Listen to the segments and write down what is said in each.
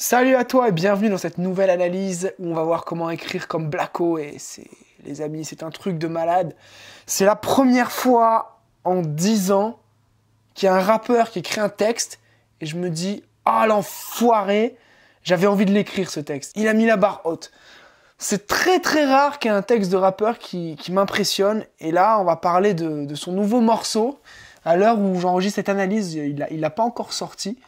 Salut à toi et bienvenue dans cette nouvelle analyse où on va voir comment écrire comme Blacko et c'est les amis, c'est un truc de malade. C'est la première fois en dix ans qu'il y a un rappeur qui écrit un texte et je me dis "Ah l'enfoiré, j'avais envie de l'écrire ce texte." Il a mis la barre haute. C'est très très rare qu'il y ait un texte de rappeur qui, m'impressionne et là, on va parler de, son nouveau morceau. À l'heure où j'enregistre cette analyse, il l'a pas encore sorti.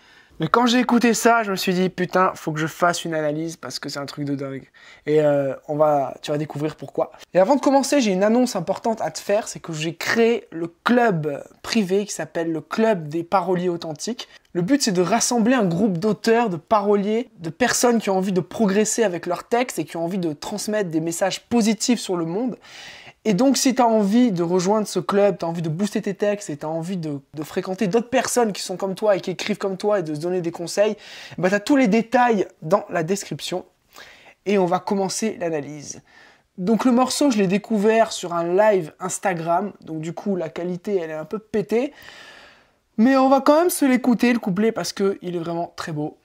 Mais quand j'ai écouté ça, je me suis dit, putain, faut que je fasse une analyse parce que c'est un truc de dingue. Et euh, on va, tu vas découvrir pourquoi. Et avant de commencer, j'ai une annonce importante à te faire, c'est que j'ai créé le club privé qui s'appelle le Club des Paroliers Authentiques. Le but, c'est de rassembler un groupe d'auteurs, de paroliers, de personnes qui ont envie de progresser avec leurs textes et qui ont envie de transmettre des messages positifs sur le monde. Et donc, si tu as envie de rejoindre ce club, tu as envie de booster tes textes et tu as envie de, fréquenter d'autres personnes qui sont comme toi et qui écrivent comme toi et de se donner des conseils, bah, eh ben, tu as tous les détails dans la description. Et on va commencer l'analyse. Donc le morceau, je l'ai découvert sur un live Instagram. Donc du coup, la qualité, elle est un peu pétée. Mais on va quand même se l'écouter, le couplet, parce qu'il est vraiment très beau.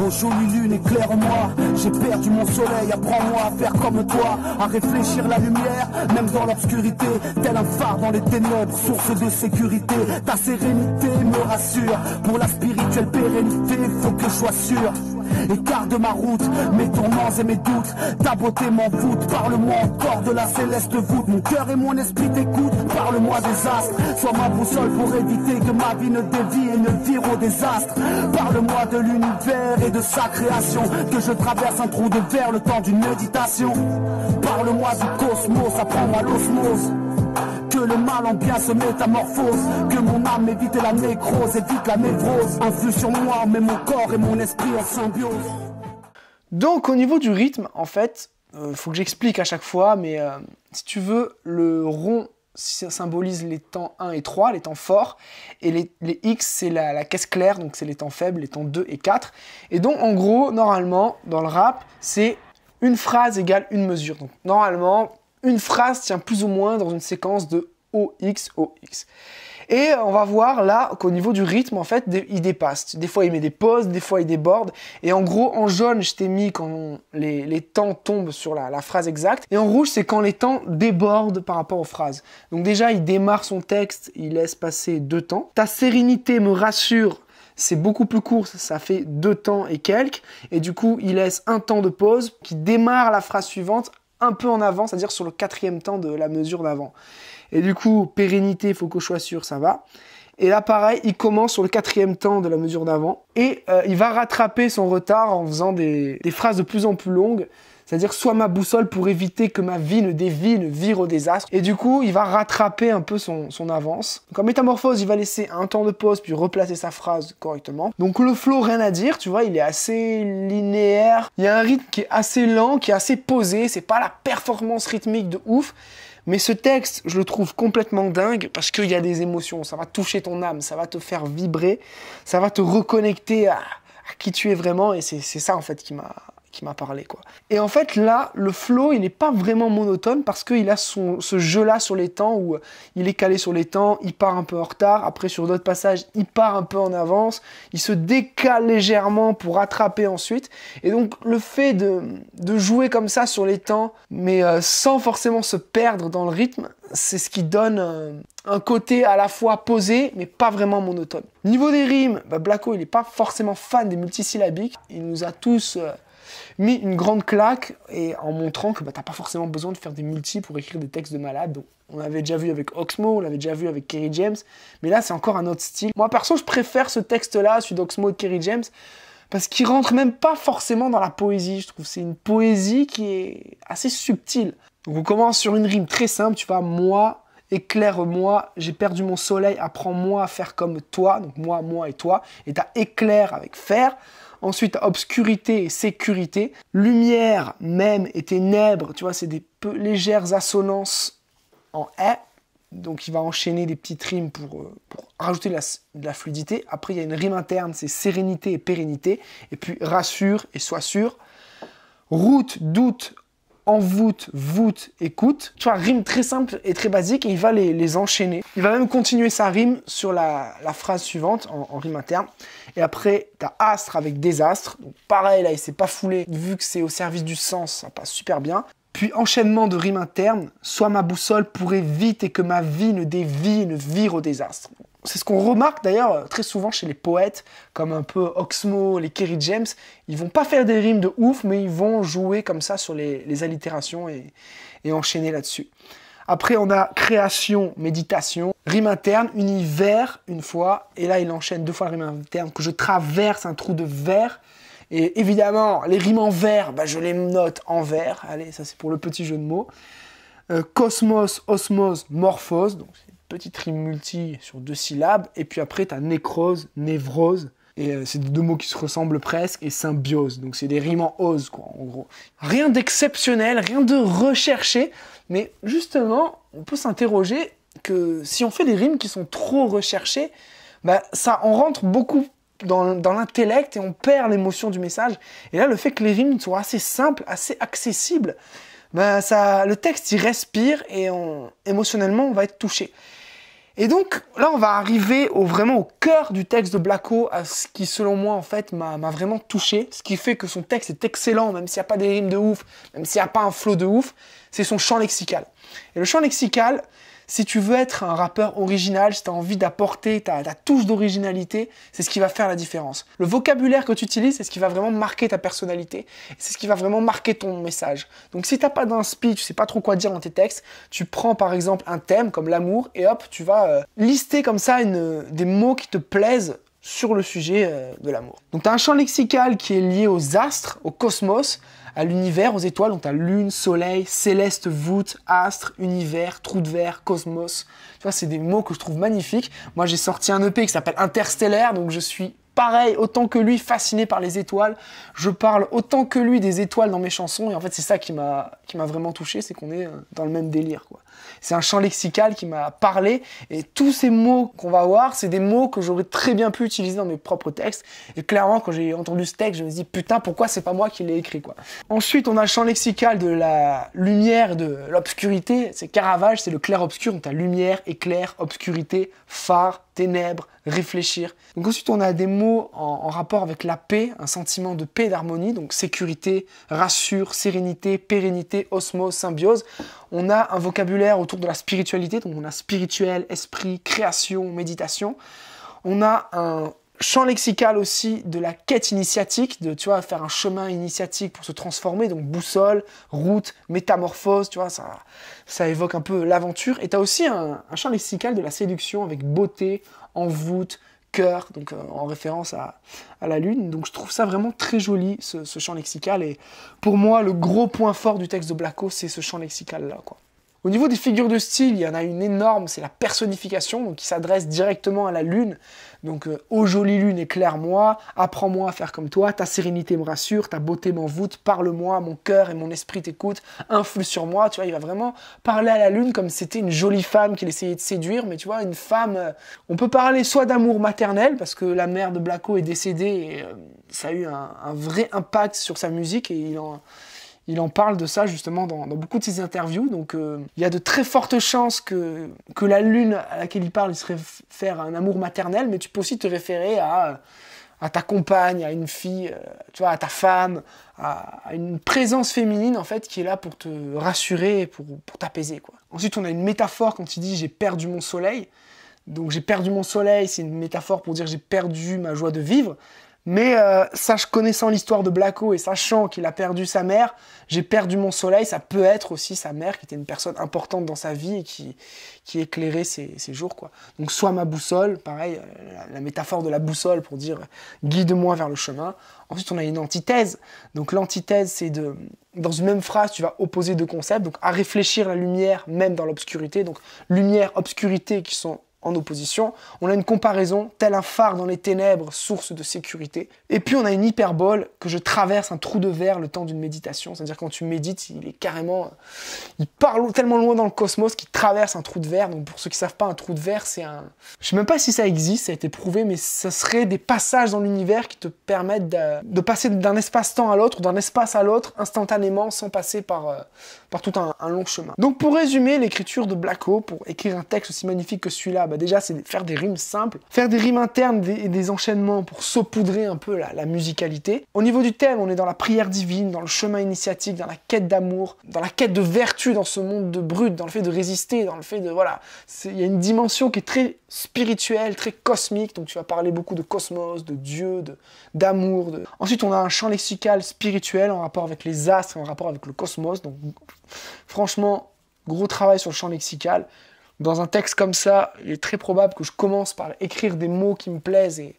Oh jolie lune éclaire moi, j'ai perdu mon soleil, apprends-moi à faire comme toi, à réfléchir la lumière, même dans l'obscurité, tel un phare dans les ténèbres, source de sécurité, ta sérénité me rassure, pour la spirituelle pérennité, faut que je sois sûr l'écart de ma route, mes tourments et mes doutes, ta beauté m'envoûte, parle-moi encore de la céleste voûte, mon cœur et mon esprit t'écoutent, parle-moi des astres, sois ma boussole pour éviter que ma vie ne dévie et ne vire au désastre, parle-moi de l'univers et de sa création, que je traverse un trou de verre le temps d'une méditation, parle-moi du cosmos, apprends-moi l'osmose le mal en bien se métamorphose, que mon âme évite la nécrose, évite la névrose, influe sur moi, mais mon corps et mon esprit en symbiose. Donc au niveau du rythme, en fait, il euh, faut que j'explique à chaque fois, mais euh, si tu veux, le rond symbolise les temps 1 et 3, les temps forts, et les, X, c'est la, la, caisse claire, donc c'est les temps faibles, les temps 2 et 4. Et donc, en gros, normalement, dans le rap, c'est une phrase égale une mesure. Donc, normalement, une phrase tient plus ou moins dans une séquence de OX, OX. Et on va voir là qu'au niveau du rythme, en fait, il dépasse. Des fois, il met des pauses, des fois, il déborde. Et en gros, en jaune, je t'ai mis quand les, temps tombent sur la, la, phrase exacte. Et en rouge, c'est quand les temps débordent par rapport aux phrases. Donc déjà, il démarre son texte, il laisse passer deux temps. Ta sérénité me rassure. C'est beaucoup plus court, ça fait deux temps et quelques. Et du coup, il laisse un temps de pause qui démarre la phrase suivante un peu en avant, c'est-à-dire sur le quatrième temps de la mesure d'avant. Et du coup, pérennité, faut que ça va. Et là, pareil, il commence sur le quatrième temps de la mesure d'avant et euh, il va rattraper son retard en faisant des phrases de plus en plus longues c'est-à-dire soit ma boussole pour éviter que ma vie ne dévie, ne vire au désastre. Et du coup, il va rattraper un peu son, avance. Donc en métamorphose, il va laisser un temps de pause, puis replacer sa phrase correctement. Donc le flow, rien à dire, tu vois, il est assez linéaire. Il y a un rythme qui est assez lent, qui est assez posé. C'est pas la performance rythmique de ouf. Mais ce texte, je le trouve complètement dingue parce qu'il y a des émotions, ça va toucher ton âme, ça va te faire vibrer, ça va te reconnecter à qui tu es vraiment et c'est ça en fait qui m'a qui m'a parlé quoi. Et en fait là, le flow il n'est pas vraiment monotone parce qu'il a son, ce jeu là sur les temps où euh, il est calé sur les temps, il part un peu en retard, après sur d'autres passages il part un peu en avance, il se décale légèrement pour rattraper ensuite. Et donc le fait de, de jouer comme ça sur les temps mais euh, sans forcément se perdre dans le rythme, c'est ce qui donne euh, un côté à la fois posé mais pas vraiment monotone. Niveau des rimes, bah, Blacko il n'est pas forcément fan des multisyllabiques, il nous a tous mis une grande claque et en montrant que bah, t'as pas forcément besoin de faire des multis pour écrire des textes de malade. on l'avait déjà vu avec Oxmo, on l'avait déjà vu avec Kerry James, mais là c'est encore un autre style. Moi perso, je préfère ce texte-là, celui d'Oxmo et de Kerry James, parce qu'il rentre même pas forcément dans la poésie. Je trouve c'est une poésie qui est assez subtile. Donc on commence sur une rime très simple, tu vois, moi, éclaire-moi, j'ai perdu mon soleil, apprends-moi à faire comme toi, donc moi, moi et toi, et t'as éclair avec faire. Ensuite, obscurité, sécurité. Lumière, même, et ténèbres, tu vois, c'est des légères assonances en « e ». Donc il va enchaîner des petites rimes pour, euh, rajouter de la, fluidité. Après, il y a une rime interne, c'est sérénité et pérennité. Et puis rassure et sois sûr. Route, doute, en voûte, voûte écoute. Tu vois, rime très simple et très basique et il va les, enchaîner. Il va même continuer sa rime sur la, phrase suivante en, rime interne. Et après, t'as astre avec désastre. pareil, là, il s'est pas foulé. Vu que c'est au service du sens, ça passe super bien. Puis enchaînement de rimes interne, soit ma boussole pourrait vite et que ma vie ne dévie, ne vire au désastre c'est ce qu'on remarque d'ailleurs euh, très souvent chez les poètes, comme un peu Oxmo, les Kerry James. Ils vont pas faire des rimes de ouf, mais ils vont jouer comme ça sur les, allitérations et, enchaîner là-dessus. Après, on a création, méditation, rime interne, univers, une fois. Et là, il enchaîne deux fois la rime interne, que je traverse un trou de verre. Et évidemment, les rimes en verre, bah, je les note en verre. Allez, ça c'est pour le petit jeu de mots. Euh, cosmos, osmose, morphose. Donc, petite rime multi sur deux syllabes, et puis après, tu as nécrose, névrose, et euh, c'est deux mots qui se ressemblent presque, et symbiose. Donc c'est des rimes en ose, quoi, en gros. Rien d'exceptionnel, rien de recherché, mais justement, on peut s'interroger que si on fait des rimes qui sont trop recherchées, bah, ça, on rentre beaucoup dans, l'intellect et on perd l'émotion du message. Et là, le fait que les rimes soient assez simples, assez accessibles, bah, ça, le texte il respire et on, émotionnellement on va être touché. Et donc là, on va arriver au, vraiment au cœur du texte de Blacko, à ce qui, selon moi, en fait, m'a vraiment touché. Ce qui fait que son texte est excellent, même s'il n'y a pas des rimes de ouf, même s'il n'y a pas un flow de ouf, c'est son champ lexical. Et le champ lexical, si tu veux être un rappeur original, si tu as envie d'apporter ta, touche d'originalité, c'est ce qui va faire la différence. Le vocabulaire que tu utilises, c'est ce qui va vraiment marquer ta personnalité. C'est ce qui va vraiment marquer ton message. Donc si t'as pas d'inspi, tu sais pas trop quoi dire dans tes textes, tu prends par exemple un thème comme l'amour et hop, tu vas euh, lister comme ça des mots qui te plaisent sur le sujet euh, de l'amour. Donc tu as un champ lexical qui est lié aux astres, au cosmos, à l'univers, aux étoiles. Donc tu as lune, soleil, céleste, voûte, astre, univers, trou de verre, cosmos. Tu vois, c'est des mots que je trouve magnifiques. Moi, j'ai sorti un EP qui s'appelle Interstellaire, donc je suis pareil, autant que lui, fasciné par les étoiles. Je parle autant que lui des étoiles dans mes chansons. Et en fait, c'est ça qui m'a vraiment touché, c'est qu'on est euh, dans le même délire. Quoi. C'est un champ lexical qui m'a parlé et tous ces mots qu'on va voir, c'est des mots que j'aurais très bien pu utiliser dans mes propres textes. Et clairement, quand j'ai entendu ce texte, je me suis dit putain, pourquoi c'est pas moi qui l'ai écrit quoi. Ensuite, on a le champ lexical de la lumière, de l'obscurité. C'est Caravage, c'est le clair-obscur, donc ta lumière, éclair, obscurité, phare, ténèbres, réfléchir. Donc ensuite, on a des mots en, rapport avec la paix, un sentiment de paix d'harmonie, donc sécurité, rassure, sérénité, pérennité, osmose, symbiose. On a un vocabulaire autour de la spiritualité. Donc on a spirituel, esprit, création, méditation. On a un champ lexical aussi de la quête initiatique, de tu vois, faire un chemin initiatique pour se transformer, donc boussole, route, métamorphose, tu vois, ça, ça évoque un peu l'aventure. Et tu as aussi un, champ lexical de la séduction avec beauté, envoûte, cœur, donc euh, en référence à, à, la lune. Donc je trouve ça vraiment très joli, ce, ce champ lexical. Et pour moi, le gros point fort du texte de Blacko, c'est ce champ lexical-là, quoi. Au niveau des figures de style, il y en a une énorme, c'est la personnification, donc qui s'adresse directement à la lune. Donc, ô euh, oh, jolie lune, éclaire-moi, apprends-moi à faire comme toi, ta sérénité me rassure, ta beauté m'envoûte, parle-moi, mon cœur et mon esprit t'écoutent, influe sur moi. Tu vois, il va vraiment parler à la lune comme c'était une jolie femme qu'il essayait de séduire, mais tu vois, une femme. Euh, on peut parler soit d'amour maternel, parce que la mère de Blacko est décédée et euh, ça a eu un vrai impact sur sa musique et il en il en parle de ça justement dans, beaucoup de ses interviews. Donc euh, il y a de très fortes chances que, que la lune à laquelle il parle, il se réfère à un amour maternel, mais tu peux aussi te référer à, ta compagne, à une fille, euh, à ta femme, à, une présence féminine en fait qui est là pour te rassurer, pour, pour t'apaiser. Quoi. Ensuite on a une métaphore quand il dit j'ai perdu mon soleil. Donc j'ai perdu mon soleil, c'est une métaphore pour dire j'ai perdu ma joie de vivre. Mais euh, connaissant l'histoire de Blacko et sachant qu'il a perdu sa mère, j'ai perdu mon soleil. Ça peut être aussi sa mère qui était une personne importante dans sa vie et qui, qui éclairait ses, jours. Quoi. Donc soit ma boussole, pareil, euh, la, métaphore de la boussole pour dire euh, guide-moi vers le chemin. Ensuite, on a une antithèse. Donc l'antithèse, c'est de dans une même phrase, tu vas opposer deux concepts. Donc à réfléchir la lumière même dans l'obscurité. Donc lumière, obscurité qui sont en opposition. On a une comparaison, tel un phare dans les ténèbres, source de sécurité. Et puis on a une hyperbole que je traverse un trou de verre le temps d'une méditation. C'est-à-dire quand tu médites, il est carrément, il parle tellement loin dans le cosmos qu'il traverse un trou de verre. Donc pour ceux qui savent pas, un trou de verre, c'est un, je sais même pas si ça existe, ça a été prouvé, mais ça serait des passages dans l'univers qui te permettent de, passer d'un espace-temps à l'autre, d'un espace à l'autre, instantanément, sans passer par, euh, par tout un, long chemin. Donc pour résumer, l'écriture de Blacko pour écrire un texte aussi magnifique que celui-là bah, déjà, c'est faire des rimes simples, faire des rimes internes et des enchaînements pour saupoudrer un peu la, musicalité. Au niveau du thème, on est dans la prière divine, dans le chemin initiatique, dans la quête d'amour, dans la quête de vertu dans ce monde de brut, dans le fait de résister, dans le fait de voilà, il y a une dimension qui est très spirituelle, très cosmique. Donc tu vas parler beaucoup de cosmos, de Dieu, d'amour. Ensuite, on a un champ lexical spirituel en rapport avec les astres, en rapport avec le cosmos. Donc franchement, gros travail sur le champ lexical dans un texte comme ça, il est très probable que je commence par écrire des mots qui me plaisent et,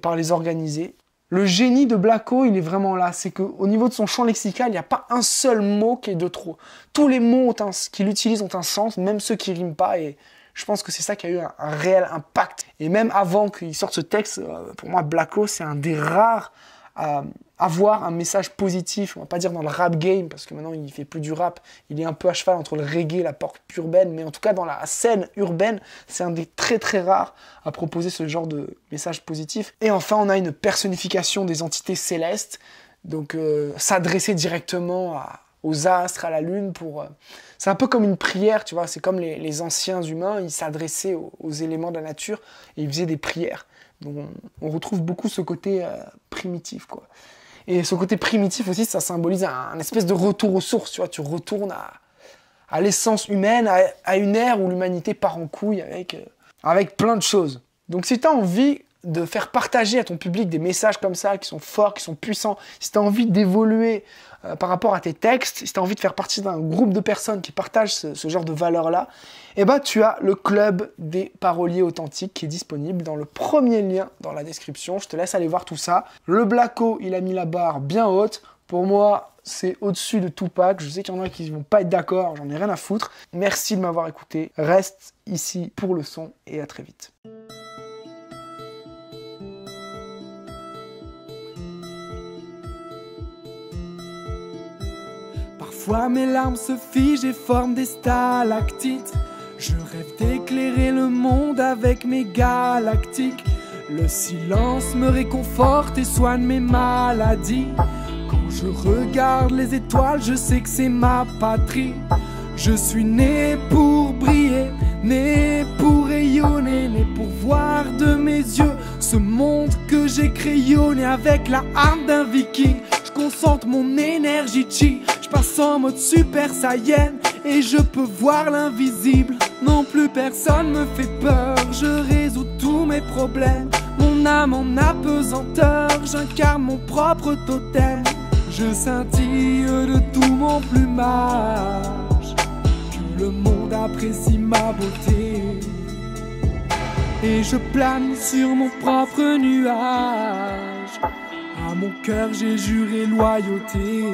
par les organiser. Le génie de Blacko, il est vraiment là. C'est qu'au niveau de son champ lexical, il n'y a pas un seul mot qui est de trop. Tous les mots qu'il utilise ont un sens, même ceux qui riment pas. Et je pense que c'est ça qui a eu un, un réel impact. Et même avant qu'il sorte ce texte, euh, pour moi, Blacko, c'est un des rares à, avoir un message positif, on va pas dire dans le rap game, parce que maintenant il fait plus du rap, il est un peu à cheval entre le reggae et la pop urbaine, mais en tout cas dans la scène urbaine, c'est un des très très rares à proposer ce genre de message positif. Et enfin, on a une personnification des entités célestes, donc euh, s'adresser directement aux astres, à la lune, pour... Euh, c'est un peu comme une prière, tu vois, c'est comme les, anciens humains, ils s'adressaient aux, aux éléments de la nature et ils faisaient des prières on, retrouve beaucoup ce côté euh, primitif, quoi. Et ce côté primitif aussi, ça symbolise un, espèce de retour aux sources, tu vois. Tu retournes à, l'essence humaine, à, une ère où l'humanité part en couille avec, euh, avec plein de choses. Donc si tu as envie de faire partager à ton public des messages comme ça, qui sont forts, qui sont puissants, si tu as envie d'évoluer euh, par rapport à tes textes, si tu as envie de faire partie d'un groupe de personnes qui partagent ce, genre de valeurs-là, eh ben, tu as le club des paroliers authentiques qui est disponible dans le premier lien dans la description. Je te laisse aller voir tout ça. Le blacko, il a mis la barre bien haute. Pour moi, c'est au-dessus de Tupac. Je sais qu'il y en a qui vont pas être d'accord, j'en ai rien à foutre. Merci de m'avoir écouté. Reste ici pour le son et à très vite. Parfois mes larmes se figent et forment des stalactites. Je rêve d'éclairer le monde avec mes galactiques. Le silence me réconforte et soigne mes maladies. Quand je regarde les étoiles, je sais que c'est ma patrie. Je suis né pour briller, né pour rayonner, né pour voir de mes yeux ce monde que j'ai crayonné avec la arme d'un viking concentre mon énergie chi. Je passe en mode super saiyan et je peux voir l'invisible. Non plus personne me fait peur, je résous tous mes problèmes. Mon âme en apesanteur, j'incarne mon propre totem. Je scintille de tout mon plumage. Tout le monde apprécie ma beauté. Et je plane sur mon propre nuage. À mon cœur j'ai juré loyauté.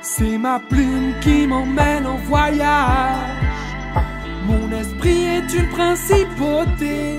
C'est ma plume qui m'emmène en voyage. Mon esprit est une principauté.